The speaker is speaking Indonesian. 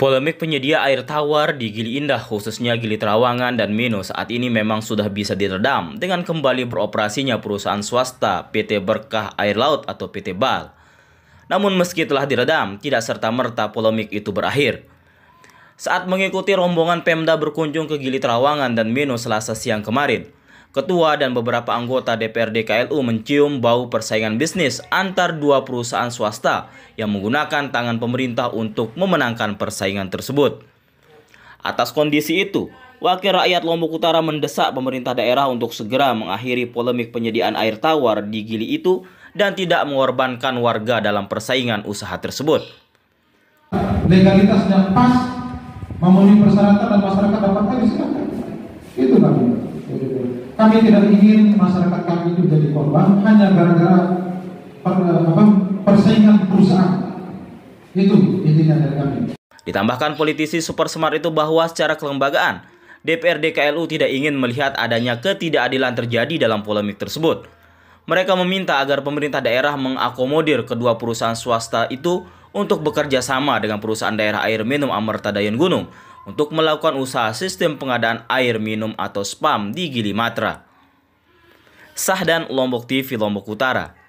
Polemik penyedia air tawar di Gili Indah, khususnya Gili Trawangan dan Mino saat ini memang sudah bisa diredam dengan kembali beroperasinya perusahaan swasta PT Berkah Air Laut atau PT BAL. Namun meski telah diredam, tidak serta-merta polemik itu berakhir. Saat mengikuti rombongan Pemda berkunjung ke Gili Trawangan dan Mino selasa siang kemarin, Ketua dan beberapa anggota DPRD KLU mencium bau persaingan bisnis antar dua perusahaan swasta yang menggunakan tangan pemerintah untuk memenangkan persaingan tersebut. Atas kondisi itu, Wakil Rakyat Lombok Utara mendesak pemerintah daerah untuk segera mengakhiri polemik penyediaan air tawar di Gili itu dan tidak mengorbankan warga dalam persaingan usaha tersebut. Legalitas yang pas memenuhi persyaratan dan masyarakat dapat air silakan. Itu kami. Kami tidak ingin masyarakat kami itu jadi korban hanya gara-gara per, persaingan perusahaan. Itu intinya dari kami. Ditambahkan politisi super smart itu bahwa secara kelembagaan, DPRD KLU tidak ingin melihat adanya ketidakadilan terjadi dalam polemik tersebut. Mereka meminta agar pemerintah daerah mengakomodir kedua perusahaan swasta itu untuk bekerja sama dengan perusahaan daerah air minum Amerta Dayan Gunung untuk melakukan usaha sistem pengadaan air minum atau spam di Gili Matra. Sahdan Lombok TV Lombok Utara